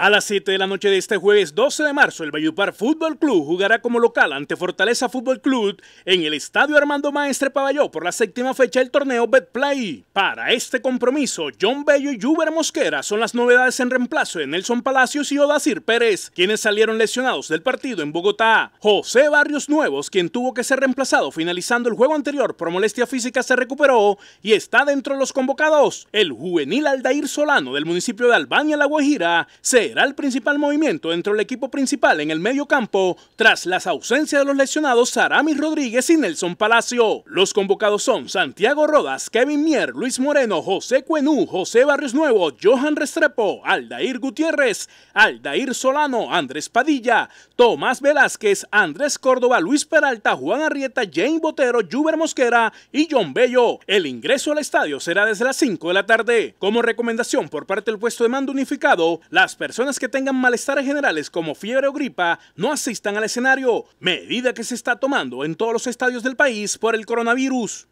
A las 7 de la noche de este jueves 12 de marzo, el Bayupar Fútbol Club jugará como local ante Fortaleza Fútbol Club en el Estadio Armando Maestre Paballó por la séptima fecha del torneo Betplay. Para este compromiso, John Bello y Juber Mosquera son las novedades en reemplazo de Nelson Palacios y Odacir Pérez, quienes salieron lesionados del partido en Bogotá. José Barrios Nuevos, quien tuvo que ser reemplazado finalizando el juego anterior por molestia física, se recuperó y está dentro de los convocados. El juvenil Aldair Solano del municipio de Albania, La Guajira, se el principal movimiento dentro del equipo principal en el medio campo tras las ausencias de los lesionados Sarami Rodríguez y Nelson Palacio. Los convocados son Santiago Rodas, Kevin Mier, Luis Moreno, José Cuenú, José Barrios Nuevo, Johan Restrepo, Aldair Gutiérrez, Aldair Solano, Andrés Padilla, Tomás Velázquez, Andrés Córdoba, Luis Peralta, Juan Arrieta, Jane Botero, Juber Mosquera y John Bello. El ingreso al estadio será desde las 5 de la tarde. Como recomendación por parte del puesto de mando unificado, las personas personas que tengan malestares generales como fiebre o gripa no asistan al escenario, medida que se está tomando en todos los estadios del país por el coronavirus.